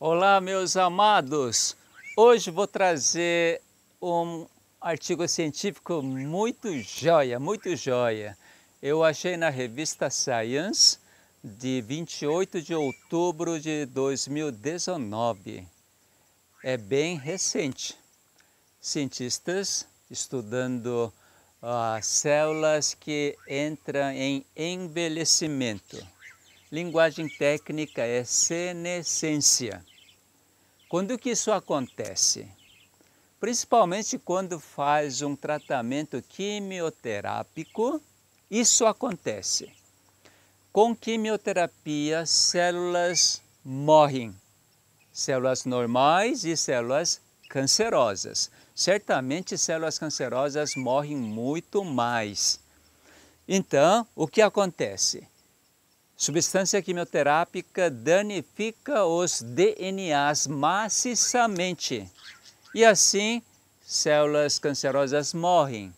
Olá, meus amados. Hoje vou trazer um artigo científico muito joia, muito joia. Eu achei na revista Science de 28 de outubro de 2019. É bem recente. Cientistas estudando as ah, células que entram em envelhecimento. Linguagem técnica é senescência. Quando que isso acontece? Principalmente quando faz um tratamento quimioterápico, isso acontece. Com quimioterapia, células morrem. Células normais e células cancerosas. Certamente células cancerosas morrem muito mais. Então, o que acontece? Substância quimioterápica danifica os DNAs maciçamente e assim células cancerosas morrem.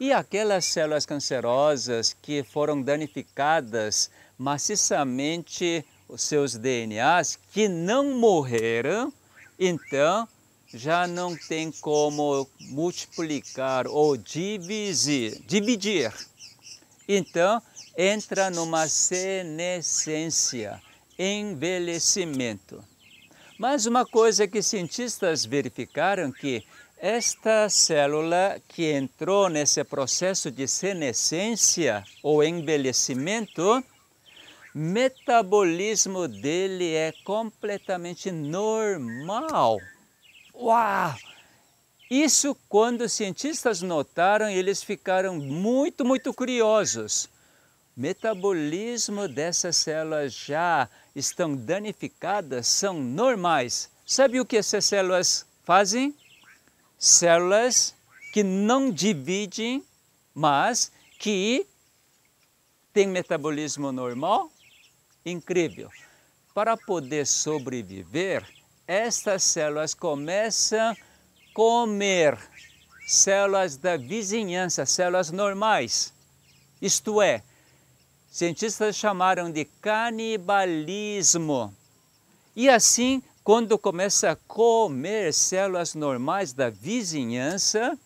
E aquelas células cancerosas que foram danificadas maciçamente os seus DNAs, que não morreram, então já não tem como multiplicar ou dividir. dividir. Então, entra numa senescência, envelhecimento. Mas uma coisa que cientistas verificaram que esta célula que entrou nesse processo de senescência ou envelhecimento, metabolismo dele é completamente normal. Uau! Isso quando os cientistas notaram, eles ficaram muito, muito curiosos metabolismo dessas células já estão danificadas são normais. Sabe o que essas células fazem? Células que não dividem, mas que têm metabolismo normal? Incrível! Para poder sobreviver, estas células começam a comer células da vizinhança, células normais. Isto é, Cientistas chamaram de canibalismo. E assim, quando começa a comer células normais da vizinhança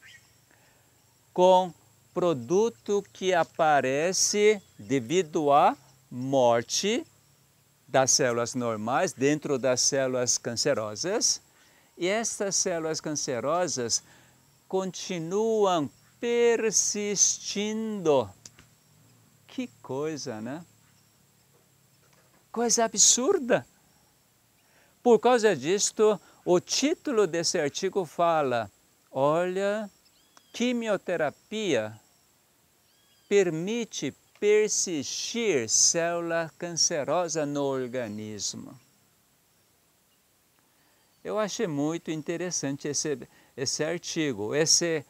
com produto que aparece devido à morte das células normais dentro das células cancerosas. E estas células cancerosas continuam persistindo que coisa, né? Coisa absurda. Por causa disto, o título desse artigo fala: olha, quimioterapia permite persistir célula cancerosa no organismo. Eu achei muito interessante esse, esse artigo, esse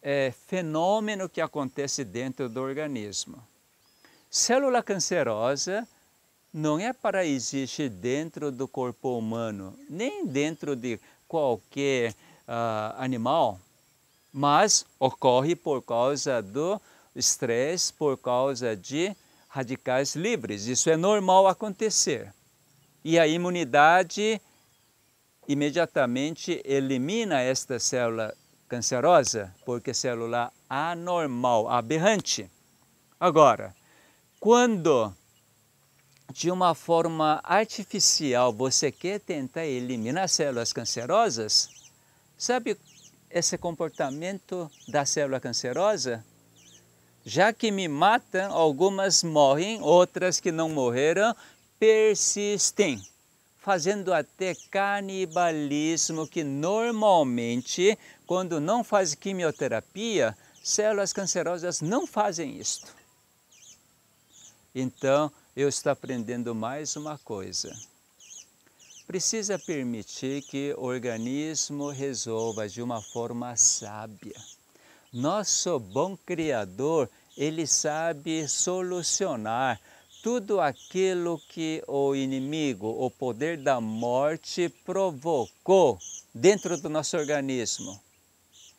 é, fenômeno que acontece dentro do organismo. Célula cancerosa não é para existir dentro do corpo humano, nem dentro de qualquer uh, animal, mas ocorre por causa do estresse, por causa de radicais livres. Isso é normal acontecer. E a imunidade imediatamente elimina esta célula cancerosa, porque é célula anormal, aberrante. Agora, quando de uma forma artificial você quer tentar eliminar células cancerosas, sabe esse comportamento da célula cancerosa? Já que me matam, algumas morrem, outras que não morreram persistem, fazendo até canibalismo que normalmente, quando não faz quimioterapia, células cancerosas não fazem isto. Então, eu estou aprendendo mais uma coisa. Precisa permitir que o organismo resolva de uma forma sábia. Nosso bom Criador, ele sabe solucionar tudo aquilo que o inimigo, o poder da morte, provocou dentro do nosso organismo.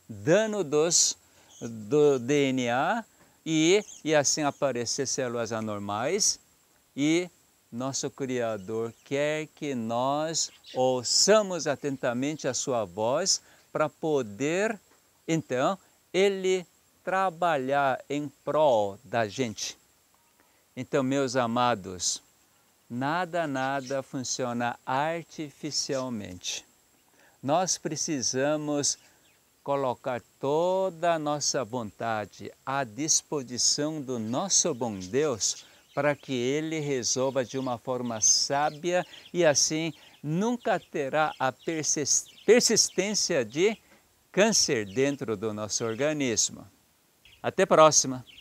Dano dos, do DNA, e, e assim aparecer células anormais e nosso Criador quer que nós ouçamos atentamente a sua voz para poder, então, ele trabalhar em prol da gente. Então, meus amados, nada, nada funciona artificialmente. Nós precisamos colocar toda a nossa vontade à disposição do nosso bom Deus para que ele resolva de uma forma sábia e assim nunca terá a persistência de câncer dentro do nosso organismo. Até a próxima!